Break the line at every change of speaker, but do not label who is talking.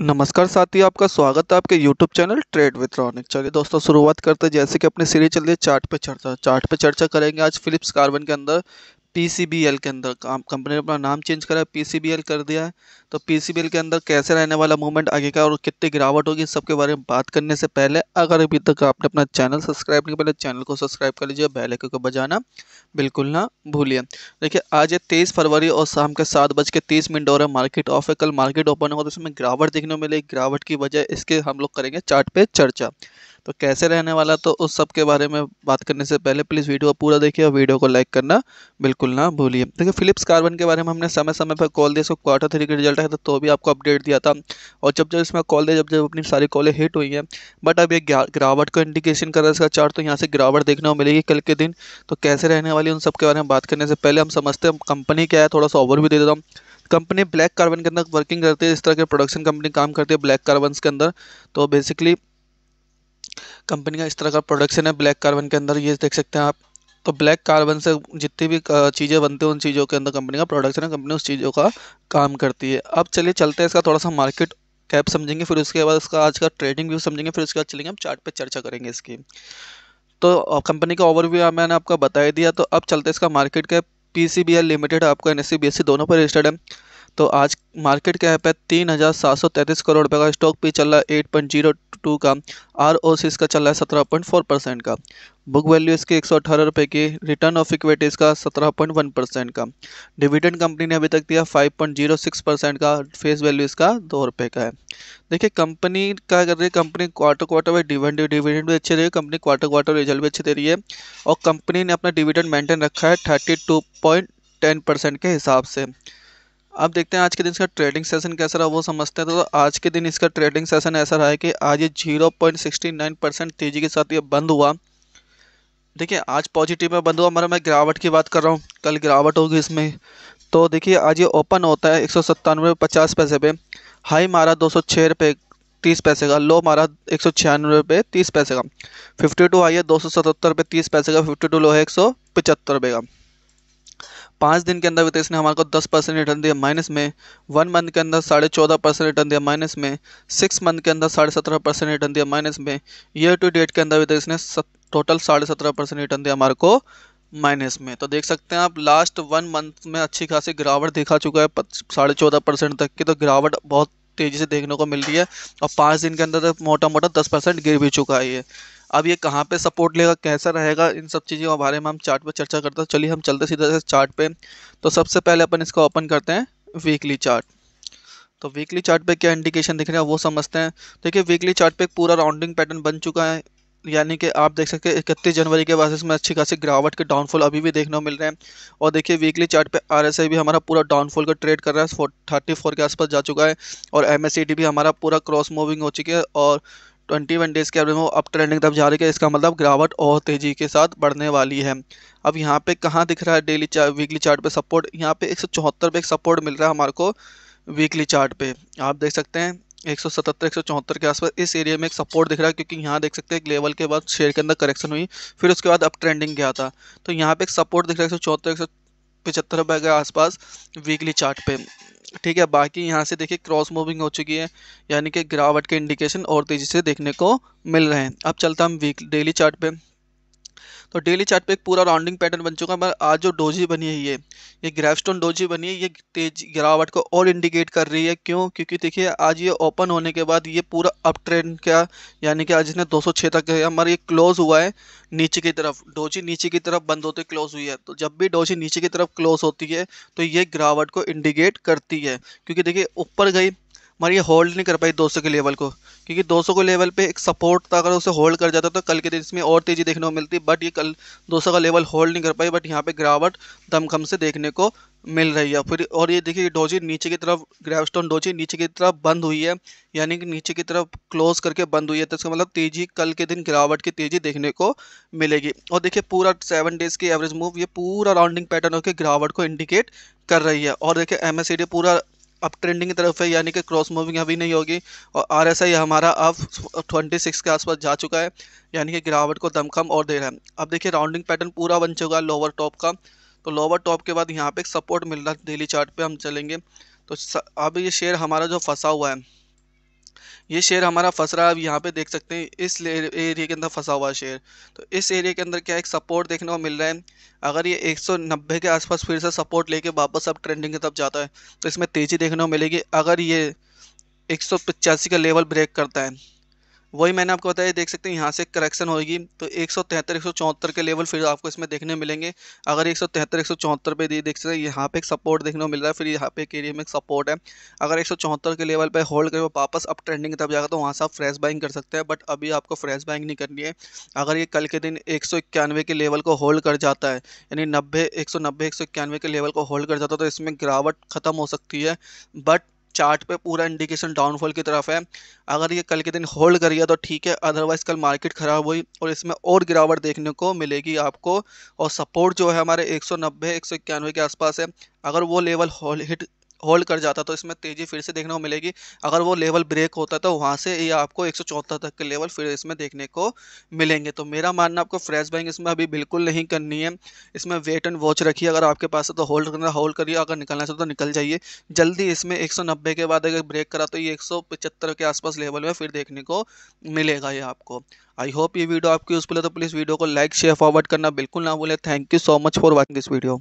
नमस्कार साथी आपका स्वागत है आपके YouTube channel trade with Ronik चलिए दोस्तों शुरुआत करते हैं जैसे कि अपनी सीरीज चल रही है चार्ट पे चर्चा चार्ट पे चर्चा करेंगे आज फिलिप्स कार्बन के अंदर पी के अंदर कंपनी ने अपना नाम चेंज करा पी कर दिया है तो पी के अंदर कैसे रहने वाला मूवमेंट आगे का और कितनी गिरावट होगी सबके बारे में बात करने से पहले अगर अभी तक आपने अपना चैनल सब्सक्राइब नहीं पहले चैनल को सब्सक्राइब कर लीजिए बेल आइकन को बजाना बिल्कुल ना भूलिए देखिए आज है तेईस फरवरी और शाम के सात बज के तीस मिनट और मार्केट ऑफ है कल मार्केट ओपन होगा तो उसमें गिरावट देखने को मिलेगी गिरावट की वजह इसके हम लोग करेंगे चार्ट पे चर्चा तो कैसे रहने वाला तो उस सब के बारे में बात करने से पहले प्लीज़ वीडियो पूरा देखिए और वीडियो को लाइक करना बिल्कुल ना भूलिए देखिए फिलिप्स कार्बन के बारे में हमने समय समय पर कॉल दिया इसको क्वार्टर थ्री का रिजल्ट आया था तो भी आपको अपडेट दिया था और जब जब इसमें कॉल दिया जब जब अपनी सारी कॉलें हिट हुई हैं बट अब ये गिरावट का इंडिकेशन कर रहा है इसका चार्ट तो यहाँ से गिरावट देखने को मिलेगी कल के दिन तो कैसे रहने वाली उन सब के बारे में बात करने से पहले हम समझते हैं कंपनी क्या है थोड़ा सा ओवर भी दे देता हूँ कंपनी ब्लैक कार्बन के अंदर वर्किंग करती है इस तरह के प्रोडक्शन कंपनी काम करती है ब्लैक कार्बन के अंदर तो बेसिकली कंपनी का इस तरह का प्रोडक्शन है ब्लैक कार्बन के अंदर ये देख सकते हैं आप तो ब्लैक कार्बन से जितनी भी चीज़ें बनती हैं उन चीज़ों के अंदर कंपनी का प्रोडक्शन है कंपनी उस चीज़ों का काम करती है अब चलिए चलते हैं इसका थोड़ा सा मार्केट कैप समझेंगे फिर उसके बाद इसका आज का ट्रेडिंग व्यू समझेंगे फिर उसके बाद चलेंगे हम चार्ट पे चर्चा करेंगे इसकी तो कंपनी का ओवरव्यू मैंने आपका बताया दिया तो अब चलते इसका मार्केट कैप पी लिमिटेड आपका एन एस दोनों पर रजिस्टर्ड है तो आज मार्केट कैप है तीन हज़ार सात सौ तैंतीस करोड़ रुपये का स्टॉक भी चल रहा है एट पॉइंट जीरो टू का आर ओ सी इसका चल रहा है सत्रह पॉइंट फोर परसेंट का बुक वैल्यू इसकी एक सौ अठारह रुपये की रिटर्न ऑफ इक्विटी इसका सत्रह पॉइंट वन परसेंट का डिविडेंड कंपनी ने अभी तक दिया five point zero six percent का फेस वैल्यू इसका दो रुपये का है देखिए कंपनी क्या कर रही है कंपनी क्वार्टर क्वार्टर में डिविडेंड डिविडेंड भी अच्छे दे रही है कंपनी क्वार्टर क्वार्टर रिजल्ट भी अच्छे दे रही है और कंपनी ने अपना डिविडेंड मेंटेन रखा है thirty two point ten percent के हिसाब से अब देखते हैं आज के दिन इसका ट्रेडिंग सेशन कैसा रहा वो समझते हैं तो, आज के दिन इसका ट्रेडिंग सेशन ऐसा रहा है कि आज ये zero point sixty nine percent तेजी के साथ ये बंद हुआ देखिए आज पॉजिटिव में बंद हुआ मगर मतलब मैं गिरावट की बात कर रहा हूँ कल गिरावट होगी इसमें तो देखिए आज ये ओपन होता है एक सौ सत्तानवे पचास पैसे पे हाई मारा दो सौ छः रुपये तीस पैसे का लो मारा एक सौ छियानवे रुपये तीस पैसे का फिफ्टी टू हाई है दो सौ सतहत्तर रुपये तीस पैसे का फिफ्टी टू लो है एक सौ पचहत्तर रुपये का पाँच दिन के अंदर भी तो इसने हमारे को दस परसेंट रिटर्न दिया माइनस में वन मंथ के अंदर साढ़े चौदह परसेंट रिटर्न दिया माइनस में सिक्स मंथ के अंदर साढ़े सत्रह परसेंट रिटर्न दिया माइनस में ईयर टू डेट के अंदर भी तो इसने टोटल साढ़े सत्रह परसेंट रिटर्न दिया हमारे को माइनस में तो देख सकते हैं आप लास्ट वन मंथ में अच्छी खासी गिरावट दिखा चुका है साढ़े चौदह परसेंट तक की तो गिरावट बहुत तेज़ी से देखने को मिल रही है और पाँच दिन के अंदर तो मोटा मोटा दस परसेंट गिर भी चुका है ये अब ये कहाँ पे सपोर्ट लेगा कैसा रहेगा इन सब चीज़ों के बारे में हम चार्ट पे चर्चा करते हैं चलिए हम चलते सीधा से चार्ट पे तो सबसे पहले अपन इसका ओपन करते हैं वीकली चार्ट तो वीकली चार्ट पे क्या इंडिकेशन दिख रहे हैं वो समझते हैं देखिए वीकली चार्ट पे पूरा राउंडिंग पैटर्न बन चुका है यानी कि आप देख सकते हैं इकतीस जनवरी के बाद इसमें अच्छी खासी गिरावट के डाउनफॉल अभी भी देखने को मिल रहे हैं और देखिए वीकली चार्ट पे आरएसआई भी हमारा पूरा डाउनफॉल का ट्रेड कर रहा है थर्टी फोर के आसपास जा चुका है और एम भी हमारा पूरा क्रॉस मूविंग हो चुकी है और ट्वेंटी वन डेज़ के एवरेज में वो अप ट्रेंडिंग तब जा रही है इसका मतलब गिरावट और तेज़ी के साथ बढ़ने वाली है अब यहाँ पे कहाँ दिख रहा है डेली चार्ट वीकली चार्ट पे सपोर्ट यहाँ पे एक सौ चौहत्तर पे एक सपोर्ट मिल रहा है हमारे को वीकली चार्ट पे आप देख सकते हैं एक सौ सतहत्तर एक सौ चौहत्तर के आसपास इस एरिया में एक सपोर्ट दिख रहा है क्योंकि यहाँ देख सकते हैं एक लेवल के बाद शेयर के अंदर करेक्शन हुई फिर उसके बाद अप ट्रेंडिंग गया था तो यहाँ पे एक सपोर्ट दिख रहा है एक सौ चौहत्तर एक सौ पिचहत्तर रुपये के आसपास वीकली चार्ट पे ठीक है बाकी यहाँ से देखिए क्रॉस मूविंग हो चुकी है यानी कि गिरावट के इंडिकेशन और तेज़ी से देखने को मिल रहे हैं अब चलता हम वीक डेली चार्ट पे तो डेली चार्ट पे एक पूरा राउंडिंग पैटर्न बन चुका है आज जो डोजी बनी है ये ये ग्रेफस्टोन डोजी बनी है ये तेज गिरावट को और इंडिकेट कर रही है क्यों क्योंकि देखिए आज ये ओपन होने के बाद ये पूरा अप ट्रेंड का यानी कि आज इसने दो तक हमारा ये क्लोज हुआ है नीचे की तरफ डोजी नीचे की तरफ बंद होते क्लोज हुई है तो जब भी डोजी नीचे की तरफ क्लोज होती है तो ये गिरावट को इंडिकेट करती है क्योंकि देखिए ऊपर गई मगर ये होल्ड नहीं कर पाई 200 के लेवल को क्योंकि 200 के लेवल पे एक सपोर्ट था अगर उसे होल्ड कर जाता तो कल के दिन इसमें और तेज़ी देखने को मिलती बट ये कल 200 का लेवल होल्ड नहीं कर पाई बट यहाँ पे गिरावट दमखम से देखने को मिल रही है फिर और ये देखिए डोजी नीचे की तरफ ग्रेवस्टोन डोजी नीचे की तरफ बंद हुई है यानी कि नीचे की तरफ क्लोज करके बंद हुई है तो इसका मतलब तेज़ी कल के दिन गिरावट की तेज़ी देखने को मिलेगी और देखिए पूरा सेवन डेज़ की एवरेज मूव ये पूरा राउंडिंग पैटर्न होकर गिरावट को इंडिकेट कर रही है और देखिए एम पूरा अप ट्रेंडिंग की तरफ है यानी कि क्रॉस मूविंग अभी नहीं होगी और आर एस आई हमारा अब 26 के आसपास जा चुका है यानी कि गिरावट को दमखम और दे रहा है अब देखिए राउंडिंग पैटर्न पूरा बन चुका है लोअर टॉप का तो लोअर टॉप के बाद यहाँ पे एक सपोर्ट मिल रहा है डेली चार्ट पे हम चलेंगे तो अब ये शेयर हमारा जो फंसा हुआ है ये शेर हमारा फंस रहा है अब यहाँ पे देख सकते हैं इस एरिया के अंदर फंसा हुआ शेर तो इस एरिया के अंदर क्या एक सपोर्ट देखने को मिल रहा है अगर ये 190 के आसपास फिर से सपोर्ट लेके वापस अब ट्रेंडिंग की तरफ जाता है तो इसमें तेज़ी देखने को मिलेगी अगर ये एक का लेवल ब्रेक करता है वही मैंने आपको बताया देख सकते हैं यहाँ से करेक्शन होगी तो एक सौ तिहत्तर एक सौ चौहत्तर के लेवल फिर आपको इसमें देखने मिलेंगे अगर एक सौ तिहत्तर एक सौ चौहत्तर पे दिए देख सकते हैं यहाँ पे एक सपोर्ट देखने को मिल रहा है फिर यहाँ पे एक एरिया में एक सपोर्ट है अगर एक सौ चौहत्तर के लेवल पर होल्ड करें वापस अप ट्रेंडिंग तब जाएगा तो वहाँ से आप फ्रेश बाइंग कर सकते हैं बट अभी आपको फ्रेश बाइंग नहीं करनी है अगर ये कल के दिन एक सौ इक्यानवे के लेवल को होल्ड कर जाता है यानी नब्बे एक सौ नब्बे एक सौ इक्यानवे के लेवल को होल्ड कर जाता है तो इसमें गिरावट खत्म हो सकती है बट चार्ट पे पूरा इंडिकेशन डाउनफॉल की तरफ है अगर ये कल के दिन होल्ड कर गया तो ठीक है अदरवाइज कल मार्केट खराब हुई और इसमें और गिरावट देखने को मिलेगी आपको और सपोर्ट जो है हमारे 190 सौ के आसपास है अगर वो लेवल होल्ड हिट होल्ड कर जाता तो इसमें तेज़ी फिर से देखने को मिलेगी अगर वो लेवल ब्रेक होता तो वहाँ से ये आपको एक तक के लेवल फिर इसमें देखने को मिलेंगे तो मेरा मानना आपको फ्रेश बाइंग इसमें अभी बिल्कुल नहीं करनी है इसमें वेट एंड वॉच रखिए अगर आपके पास है तो होल्ड करना होल्ड करिए अगर निकलना है तो निकल जाइए जल्दी इसमें एक के बाद अगर ब्रेक करा तो ये एक के आसपास लेवल में फिर देखने को मिलेगा ये आपको आई होप ये वीडियो आपकी यूज़फुल है तो प्लीज़ वीडियो को लाइक शेयर फॉरवर्ड करना बिल्कुल ना भूलें thank you so much for watching this video